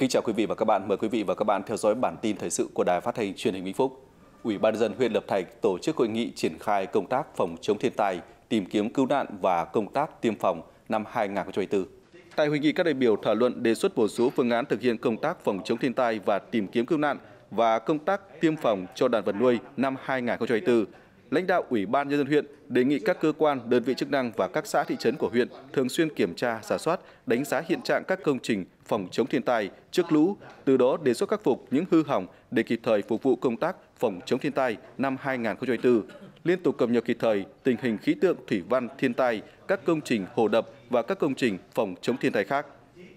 Kính chào quý vị và các bạn, mời quý vị và các bạn theo dõi bản tin thời sự của Đài Phát thanh Truyền hình Vĩnh Phúc. Ủy ban dân huyện Lập Thạch tổ chức hội nghị triển khai công tác phòng chống thiên tai, tìm kiếm cứu nạn và công tác tiêm phòng năm 2024. Tại hội nghị các đại biểu thảo luận đề xuất bổ sung phương án thực hiện công tác phòng chống thiên tai và tìm kiếm cứu nạn và công tác tiêm phòng cho đàn vật nuôi năm 2024. Lãnh đạo Ủy ban nhân dân huyện đề nghị các cơ quan, đơn vị chức năng và các xã thị trấn của huyện thường xuyên kiểm tra, giả soát, đánh giá hiện trạng các công trình phòng chống thiên tai trước lũ, từ đó đề xuất khắc phục những hư hỏng để kịp thời phục vụ công tác phòng chống thiên tai năm 2024, liên tục cập nhật kịp thời tình hình khí tượng thủy văn thiên tai, các công trình hồ đập và các công trình phòng chống thiên tai khác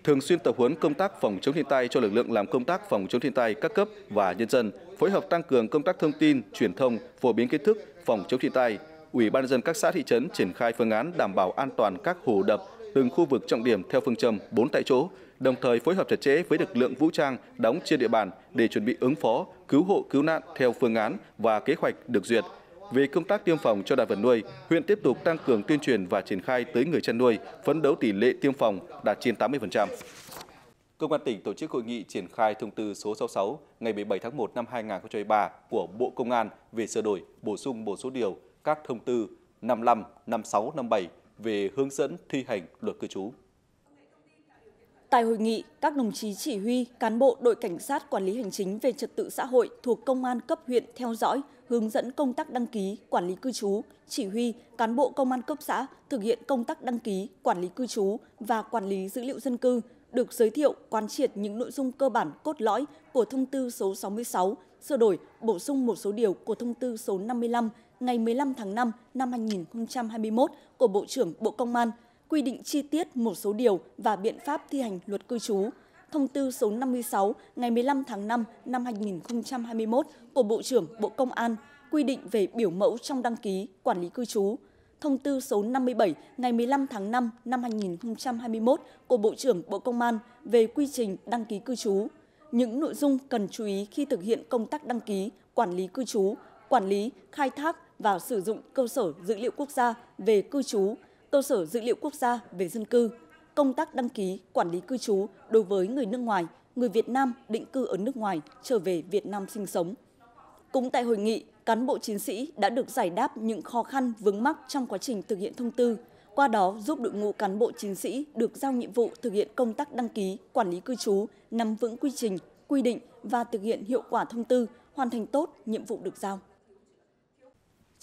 thường xuyên tập huấn công tác phòng chống thiên tai cho lực lượng làm công tác phòng chống thiên tai các cấp và nhân dân, phối hợp tăng cường công tác thông tin, truyền thông, phổ biến kiến thức phòng chống thiên tai. Ủy ban nhân dân các xã thị trấn triển khai phương án đảm bảo an toàn các hồ đập, từng khu vực trọng điểm theo phương châm 4 tại chỗ, đồng thời phối hợp chặt chẽ với lực lượng vũ trang đóng trên địa bàn để chuẩn bị ứng phó, cứu hộ cứu nạn theo phương án và kế hoạch được duyệt. Về công tác tiêm phòng cho đàn vật nuôi, huyện tiếp tục tăng cường tuyên truyền và triển khai tới người chăn nuôi, phấn đấu tỷ lệ tiêm phòng đạt trên 80%. Công an tỉnh tổ chức hội nghị triển khai thông tư số 66 ngày 17 tháng 1 năm 2023 của Bộ Công an về sửa đổi, bổ sung một số điều các thông tư 55, 56, 57 về hướng dẫn thi hành luật cư trú. Tại hội nghị, các đồng chí chỉ huy, cán bộ đội cảnh sát quản lý hành chính về trật tự xã hội thuộc công an cấp huyện theo dõi, hướng dẫn công tác đăng ký, quản lý cư trú, chỉ huy cán bộ công an cấp xã thực hiện công tác đăng ký, quản lý cư trú và quản lý dữ liệu dân cư, được giới thiệu quán triệt những nội dung cơ bản cốt lõi của thông tư số 66, sửa đổi, bổ sung một số điều của thông tư số 55 ngày 15 tháng 5 năm 2021 của Bộ trưởng Bộ Công an quy định chi tiết một số điều và biện pháp thi hành luật cư trú, thông tư số 56 ngày 15 tháng 5 năm 2021 của Bộ trưởng Bộ Công an quy định về biểu mẫu trong đăng ký, quản lý cư trú, thông tư số 57 ngày 15 tháng 5 năm 2021 của Bộ trưởng Bộ Công an về quy trình đăng ký cư trú, những nội dung cần chú ý khi thực hiện công tác đăng ký, quản lý cư trú, quản lý, khai thác và sử dụng cơ sở dữ liệu quốc gia về cư trú cơ sở dữ liệu quốc gia về dân cư, công tác đăng ký, quản lý cư trú đối với người nước ngoài, người Việt Nam định cư ở nước ngoài trở về Việt Nam sinh sống. Cũng tại hội nghị, cán bộ chiến sĩ đã được giải đáp những khó khăn vướng mắc trong quá trình thực hiện thông tư, qua đó giúp đội ngũ cán bộ chiến sĩ được giao nhiệm vụ thực hiện công tác đăng ký, quản lý cư trú, nắm vững quy trình, quy định và thực hiện hiệu quả thông tư, hoàn thành tốt nhiệm vụ được giao.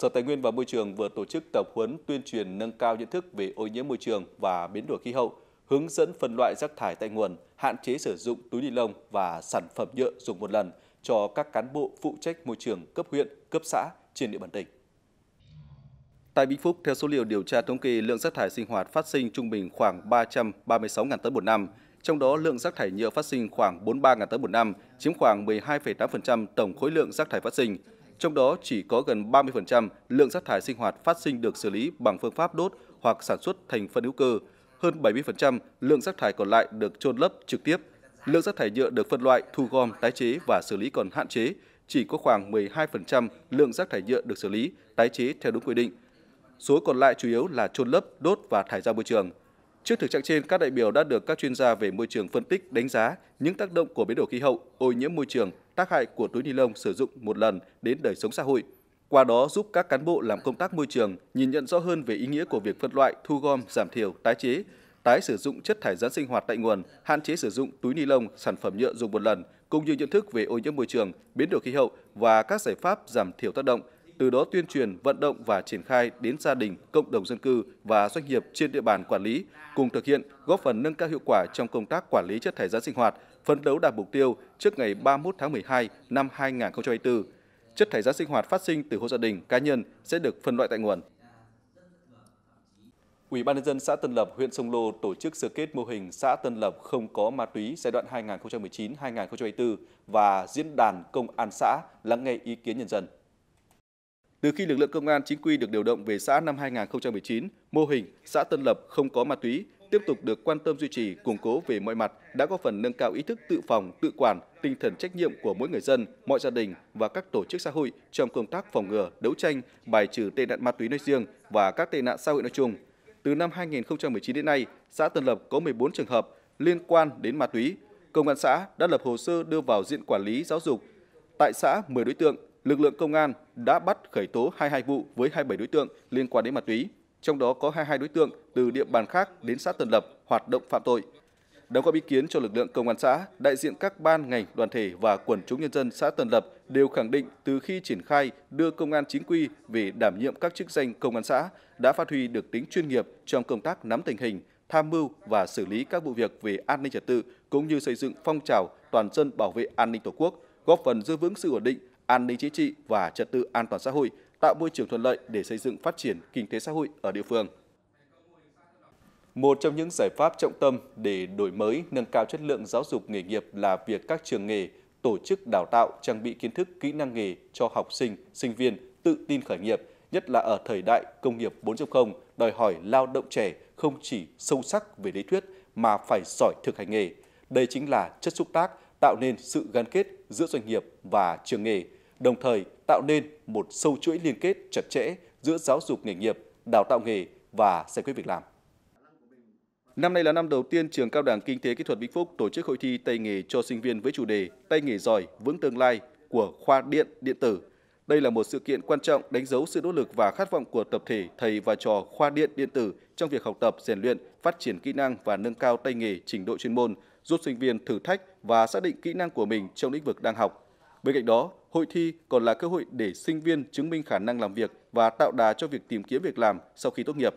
Sở Tài nguyên và Môi trường vừa tổ chức tập huấn tuyên truyền nâng cao nhận thức về ô nhiễm môi trường và biến đổi khí hậu, hướng dẫn phân loại rác thải tại nguồn, hạn chế sử dụng túi ni lông và sản phẩm nhựa dùng một lần cho các cán bộ phụ trách môi trường cấp huyện, cấp xã trên địa bàn tỉnh. Tại Bình Phúc, theo số liệu điều tra thống kê, lượng rác thải sinh hoạt phát sinh trung bình khoảng 336.000 tấn một năm, trong đó lượng rác thải nhựa phát sinh khoảng 43.000 tấn một năm, chiếm khoảng 12,8% tổng khối lượng rác thải phát sinh trong đó chỉ có gần 30% lượng rác thải sinh hoạt phát sinh được xử lý bằng phương pháp đốt hoặc sản xuất thành phân hữu cơ, hơn 70% lượng rác thải còn lại được trôn lấp trực tiếp. Lượng rác thải nhựa được phân loại, thu gom, tái chế và xử lý còn hạn chế, chỉ có khoảng 12% lượng rác thải nhựa được xử lý, tái chế theo đúng quy định. Số còn lại chủ yếu là trôn lấp, đốt và thải ra môi trường. Trước thực trạng trên, các đại biểu đã được các chuyên gia về môi trường phân tích, đánh giá những tác động của biến đổi khí hậu, ô nhiễm môi trường tác hại của túi ni lông sử dụng một lần đến đời sống xã hội. Qua đó giúp các cán bộ làm công tác môi trường nhìn nhận rõ hơn về ý nghĩa của việc phân loại, thu gom, giảm thiểu, tái chế, tái sử dụng chất thải rắn sinh hoạt tại nguồn, hạn chế sử dụng túi ni lông, sản phẩm nhựa dùng một lần, cũng như nhận thức về ô nhiễm môi trường, biến đổi khí hậu và các giải pháp giảm thiểu tác động, từ đó tuyên truyền, vận động và triển khai đến gia đình, cộng đồng dân cư và doanh nghiệp trên địa bàn quản lý, cùng thực hiện góp phần nâng cao hiệu quả trong công tác quản lý chất thải rắn sinh hoạt, phấn đấu đạt mục tiêu trước ngày 31 tháng 12 năm 2024. Chất thải rắn sinh hoạt phát sinh từ hộ gia đình, cá nhân sẽ được phân loại tại nguồn. Ủy ban nhân dân xã Tân Lập, huyện Sông Lô tổ chức sơ kết mô hình xã Tân Lập không có ma túy giai đoạn 2019-2024 và diễn đàn công an xã lắng nghe ý kiến nhân dân. Từ khi lực lượng công an chính quy được điều động về xã năm 2019, mô hình xã Tân Lập không có ma túy tiếp tục được quan tâm duy trì, củng cố về mọi mặt đã góp phần nâng cao ý thức tự phòng, tự quản, tinh thần trách nhiệm của mỗi người dân, mọi gia đình và các tổ chức xã hội trong công tác phòng ngừa, đấu tranh, bài trừ tệ nạn ma túy nói riêng và các tệ nạn xã hội nói chung. Từ năm 2019 đến nay, xã Tân Lập có 14 trường hợp liên quan đến ma túy. Công an xã đã lập hồ sơ đưa vào diện quản lý giáo dục. Tại xã 10 đối tượng lực lượng công an đã bắt khởi tố 22 vụ với 27 đối tượng liên quan đến ma túy, trong đó có 22 đối tượng từ địa bàn khác đến xã Tân Lập hoạt động phạm tội. Đóng góp ý kiến cho lực lượng công an xã, đại diện các ban ngành, đoàn thể và quần chúng nhân dân xã Tân Lập đều khẳng định từ khi triển khai đưa công an chính quy về đảm nhiệm các chức danh công an xã đã phát huy được tính chuyên nghiệp trong công tác nắm tình hình, tham mưu và xử lý các vụ việc về an ninh trật tự cũng như xây dựng phong trào toàn dân bảo vệ an ninh Tổ quốc, góp phần giữ vững sự ổn định, an ninh chính trị và trật tự an toàn xã hội, tạo môi trường thuận lợi để xây dựng phát triển kinh tế xã hội ở địa phương. Một trong những giải pháp trọng tâm để đổi mới, nâng cao chất lượng giáo dục nghề nghiệp là việc các trường nghề tổ chức đào tạo trang bị kiến thức kỹ năng nghề cho học sinh, sinh viên tự tin khởi nghiệp, nhất là ở thời đại công nghiệp 4.0 đòi hỏi lao động trẻ không chỉ sâu sắc về lý thuyết mà phải giỏi thực hành nghề. Đây chính là chất xúc tác tạo nên sự gắn kết giữa doanh nghiệp và trường nghề, đồng thời tạo nên một sâu chuỗi liên kết chặt chẽ giữa giáo dục nghề nghiệp, đào tạo nghề và giải quyết việc làm. Năm nay là năm đầu tiên trường Cao đẳng Kinh tế Kỹ thuật Vĩnh Phúc tổ chức hội thi tay nghề cho sinh viên với chủ đề Tay nghề giỏi vững tương lai của khoa điện điện tử. Đây là một sự kiện quan trọng đánh dấu sự nỗ lực và khát vọng của tập thể thầy và trò khoa điện điện tử trong việc học tập, rèn luyện, phát triển kỹ năng và nâng cao tay nghề trình độ chuyên môn, giúp sinh viên thử thách và xác định kỹ năng của mình trong lĩnh vực đang học. Bên cạnh đó, hội thi còn là cơ hội để sinh viên chứng minh khả năng làm việc và tạo đà cho việc tìm kiếm việc làm sau khi tốt nghiệp.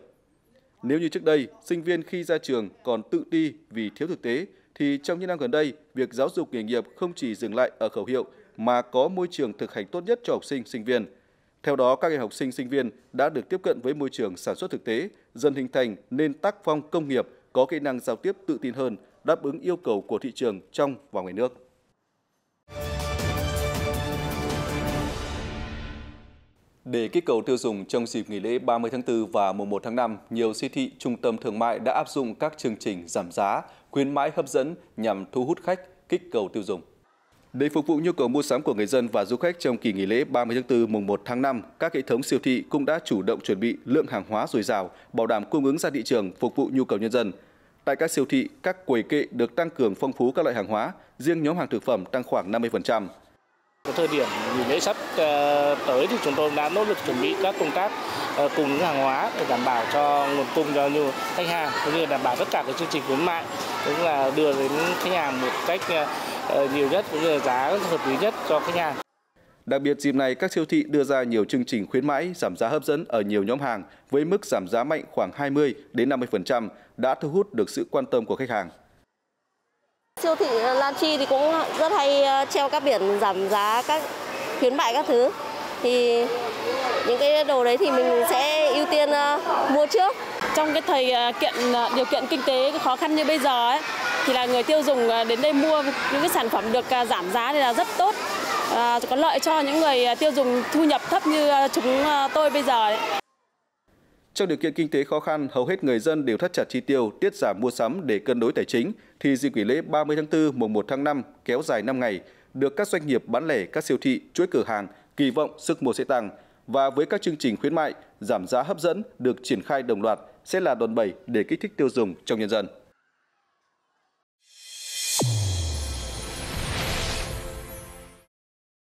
Nếu như trước đây, sinh viên khi ra trường còn tự ti vì thiếu thực tế, thì trong những năm gần đây, việc giáo dục nghề nghiệp không chỉ dừng lại ở khẩu hiệu mà có môi trường thực hành tốt nhất cho học sinh, sinh viên. Theo đó, các em học sinh, sinh viên đã được tiếp cận với môi trường sản xuất thực tế, dần hình thành nên tác phong công nghiệp có kỹ năng giao tiếp tự tin hơn, đáp ứng yêu cầu của thị trường trong và ngoài nước. Để kích cầu tiêu dùng trong dịp nghỉ lễ 30 tháng 4 và mùng 1 tháng 5, nhiều siêu thị, trung tâm thương mại đã áp dụng các chương trình giảm giá, khuyến mãi hấp dẫn nhằm thu hút khách, kích cầu tiêu dùng. Để phục vụ nhu cầu mua sắm của người dân và du khách trong kỳ nghỉ lễ 30 tháng 4 mùng 1 tháng 5, các hệ thống siêu thị cũng đã chủ động chuẩn bị lượng hàng hóa dồi dào, bảo đảm cung ứng ra thị trường phục vụ nhu cầu nhân dân. Tại các siêu thị, các quầy kệ được tăng cường phong phú các loại hàng hóa, riêng nhóm hàng thực phẩm tăng khoảng 50%. Có thời điểm nghỉ lễ sắp ờ, tới thì chúng tôi đã nỗ lực chuẩn bị các công tác ờ, cùng hàng hóa để đảm bảo cho nguồn cung cho nhiều khách hàng cũng như đảm bảo tất cả các chương trình khuyến mại cũng là đưa đến khách hàng một cách ờ, nhiều nhất cũng như là giá hợp lý nhất cho khách hàng. Đặc biệt dịp này, các siêu thị đưa ra nhiều chương trình khuyến mãi giảm giá hấp dẫn ở nhiều nhóm hàng với mức giảm giá mạnh khoảng 20 đến 50% đã thu hút được sự quan tâm của khách hàng. Siêu thị Lan Chi thì cũng rất hay ờ, treo các biển giảm giá các khuyến mại các thứ. Thì những cái đồ đấy thì mình sẽ ưu tiên ờ, mua trước. Trong cái thời ờ, kiện điều kiện kinh tế khó khăn như bây giờ ấy, thì là người tiêu dùng đến đây mua những cái sản phẩm được giảm giá thì là rất tốt. À, có lợi cho những người tiêu dùng thu nhập thấp như chúng tôi bây giờ đấy. Trong điều kiện kinh tế khó khăn, hầu hết người dân đều thắt chặt chi tiêu, tiết giảm mua sắm để cân đối tài chính, thì dịp nghỉ lễ 30 tháng 4 mùng 1 tháng 5 kéo dài 5 ngày, được các doanh nghiệp bán lẻ, các siêu thị, chuỗi cửa hàng kỳ vọng sức mua sẽ tăng và với các chương trình khuyến mại, giảm giá hấp dẫn được triển khai đồng loạt sẽ là đòn bẩy để kích thích tiêu dùng trong nhân dân.